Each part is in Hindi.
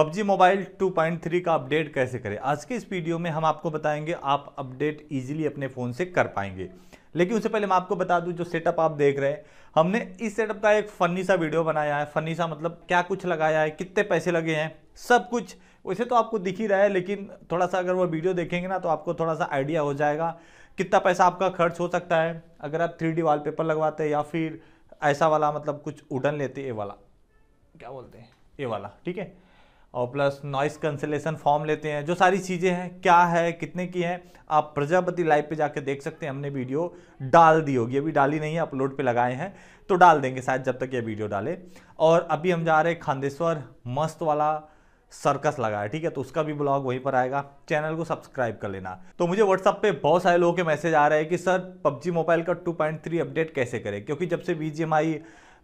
पबजी मोबाइल 2.3 का अपडेट कैसे करें आज के इस वीडियो में हम आपको बताएंगे आप अपडेट इजीली अपने फ़ोन से कर पाएंगे लेकिन उससे पहले मैं आपको बता दूं जो सेटअप आप देख रहे हैं हमने इस सेटअप का एक फनी सा वीडियो बनाया है फनी सा मतलब क्या कुछ लगाया है कितने पैसे लगे हैं सब कुछ वैसे तो आपको दिख ही रहा है लेकिन थोड़ा सा अगर वो वीडियो देखेंगे ना तो आपको थोड़ा सा आइडिया हो जाएगा कितना पैसा आपका खर्च हो सकता है अगर आप थ्री डी वॉलपेपर लगवाते हैं या फिर ऐसा वाला मतलब कुछ उडन लेते ये वाला क्या बोलते हैं ये वाला ठीक है और प्लस नॉइस कंसलेशन फॉर्म लेते हैं जो सारी चीज़ें हैं क्या है कितने की हैं आप प्रजापति लाइव पे जाके देख सकते हैं हमने वीडियो डाल दी होगी अभी डाली नहीं है अपलोड पे लगाए हैं तो डाल देंगे शायद जब तक ये वीडियो डाले और अभी हम जा रहे हैं खांदेश्वर मस्त वाला सर्कस लगा है ठीक है तो उसका भी ब्लॉग वहीं पर आएगा चैनल को सब्सक्राइब कर लेना तो मुझे व्हाट्सअप पे बहुत सारे लोगों के मैसेज आ रहे हैं कि सर पबजी मोबाइल का 2.3 अपडेट कैसे करें क्योंकि जब से बी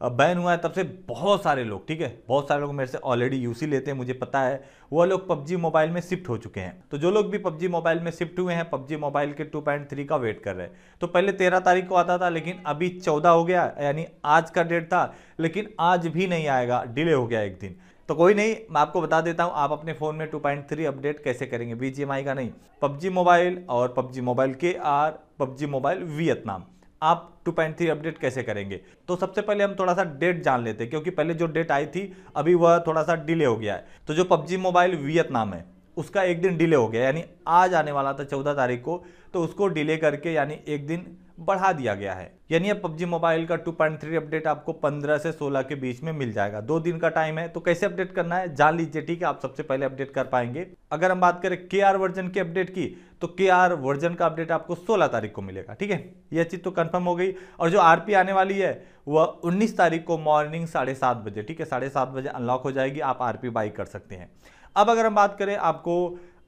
बैन हुआ है तब से बहुत सारे लोग ठीक है बहुत सारे लोग मेरे से ऑलरेडी यूसी लेते हैं मुझे पता है वो लोग पबजी मोबाइल में शिफ्ट हो चुके हैं तो जो लोग भी पबजी मोबाइल में शिफ्ट हुए हैं पबजी मोबाइल के टू पॉइंट थ्री का वेट कर रहे हैं तो पहले तेरह तारीख को आता था लेकिन अभी चौदह हो गया यानी आज का डेट था लेकिन आज भी नहीं आएगा डिले हो गया एक दिन तो कोई नहीं मैं आपको बता देता हूँ आप अपने फ़ोन में 2.3 अपडेट कैसे करेंगे बी का नहीं पबजी मोबाइल और PUBG mobile K R PUBG mobile Vietnam आप 2.3 अपडेट कैसे करेंगे तो सबसे पहले हम थोड़ा सा डेट जान लेते हैं क्योंकि पहले जो डेट आई थी अभी वह थोड़ा सा डिले हो गया है तो जो पबजी मोबाइल वियतनाम है उसका एक दिन डिले हो गया यानी आज आने वाला था चौदह तारीख को तो उसको डिले करके यानी एक दिन बढ़ा दिया गया है यानी अब पबजी मोबाइल का 2.3 अपडेट आपको 15 से 16 के बीच में मिल जाएगा दो दिन का टाइम है तो कैसे अपडेट करना है जान लीजिए ठीक है आप सबसे पहले अपडेट कर पाएंगे अगर हम बात करें के वर्जन के अपडेट की तो के वर्जन का अपडेट आपको सोलह तारीख को मिलेगा ठीक है यह चीज़ तो कन्फर्म हो गई और जो आर आने वाली है वह उन्नीस तारीख को मॉर्निंग साढ़े बजे ठीक है साढ़े बजे अनलॉक हो जाएगी आप आर बाई कर सकते हैं अब अगर हम बात करें आपको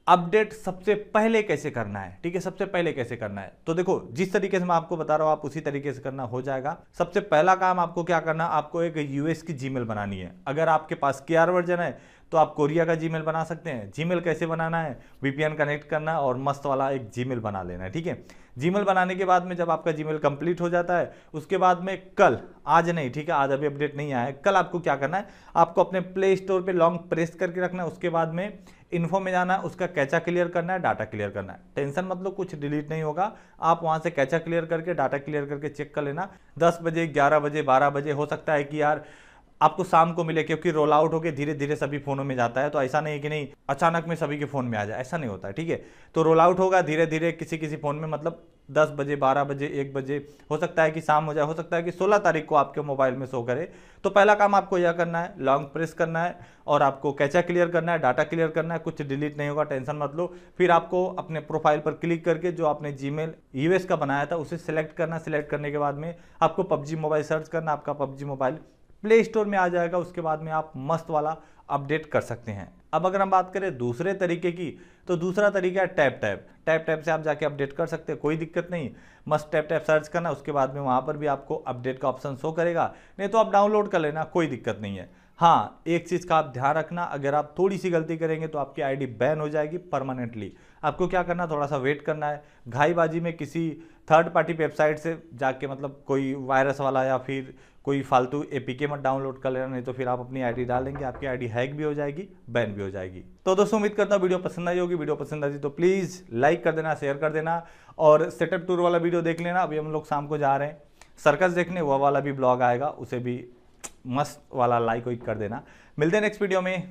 अपडेट सबसे पहले कैसे करना है ठीक है सबसे पहले कैसे करना है तो देखो जिस तरीके से मैं आपको बता रहा हूं आप उसी तरीके से करना हो जाएगा सबसे पहला काम आपको क्या करना आपको एक यूएस की जीमेल बनानी है अगर आपके पास के वर्जन है तो आप कोरिया का जीमेल बना सकते हैं जीमेल कैसे बनाना है वीपीएन कनेक्ट करना और मस्त वाला एक जीमेल बना लेना है ठीक है जीमेल बनाने के बाद में जब आपका जीमेल कंप्लीट हो जाता है उसके बाद में कल आज नहीं ठीक है आज अभी अपडेट नहीं आया है कल आपको क्या करना है आपको अपने प्ले स्टोर पर लॉन्ग प्रेस करके रखना है उसके बाद में इन्फो में जाना है उसका कैचा क्लियर करना है डाटा क्लियर करना है टेंशन मतलब कुछ डिलीट नहीं होगा आप वहाँ से कैचा क्लियर करके डाटा क्लियर करके चेक कर लेना दस बजे ग्यारह बजे बारह बजे हो सकता है कि यार आपको शाम को मिले क्योंकि रोल आउट होकर धीरे धीरे सभी फोनों में जाता है तो ऐसा नहीं कि नहीं अचानक में सभी के फ़ोन में आ जाए ऐसा नहीं होता है ठीक है तो रोल आउट होगा धीरे धीरे किसी किसी फ़ोन में मतलब दस बजे बारह बजे एक बजे हो सकता है कि शाम हो जाए हो सकता है कि सोलह तारीख को आपके मोबाइल में शो करे तो पहला काम आपको यह करना है लॉन्ग प्रेस करना है और आपको कैचा क्लियर करना है डाटा क्लियर करना है कुछ डिलीट नहीं होगा टेंशन मत लो फिर आपको अपने प्रोफाइल पर क्लिक करके जो आपने जी मेल का बनाया था उसे सिलेक्ट करना सिलेक्ट करने के बाद में आपको पबजी मोबाइल सर्च करना आपका पबजी मोबाइल प्ले स्टोर में आ जाएगा उसके बाद में आप मस्त वाला अपडेट कर सकते हैं अब अगर हम बात करें दूसरे तरीके की तो दूसरा तरीका है टैप टैप टैप टैप से आप जाके अपडेट कर सकते हैं कोई दिक्कत नहीं मस्त टैप टैप सर्च करना उसके बाद में वहाँ पर भी आपको अपडेट का ऑप्शन शो करेगा नहीं तो आप डाउनलोड कर लेना कोई दिक्कत नहीं है हाँ एक चीज़ का आप ध्यान रखना अगर आप थोड़ी सी गलती करेंगे तो आपकी आईडी बैन हो जाएगी परमानेंटली आपको क्या करना थोड़ा सा वेट करना है घाईबाजी में किसी थर्ड पार्टी वेबसाइट से जाके मतलब कोई वायरस वाला या फिर कोई फालतू एपीके मत डाउनलोड कर लेना नहीं तो फिर आप अपनी आईडी देंगे आपकी आईडी हैक भी हो जाएगी बैन भी हो जाएगी तो दोस्तों उम्मीद करता हूँ वीडियो पसंद आई होगी वीडियो पसंद आती तो प्लीज़ लाइक कर देना शेयर कर देना और सेटअप टूर वाला वीडियो देख लेना अभी हम लोग शाम को जा रहे हैं सर्कस देखने वह वाला भी ब्लॉग आएगा उसे भी मस्त वाला लाइक वाइक कर देना मिलते हैं नेक्स्ट वीडियो में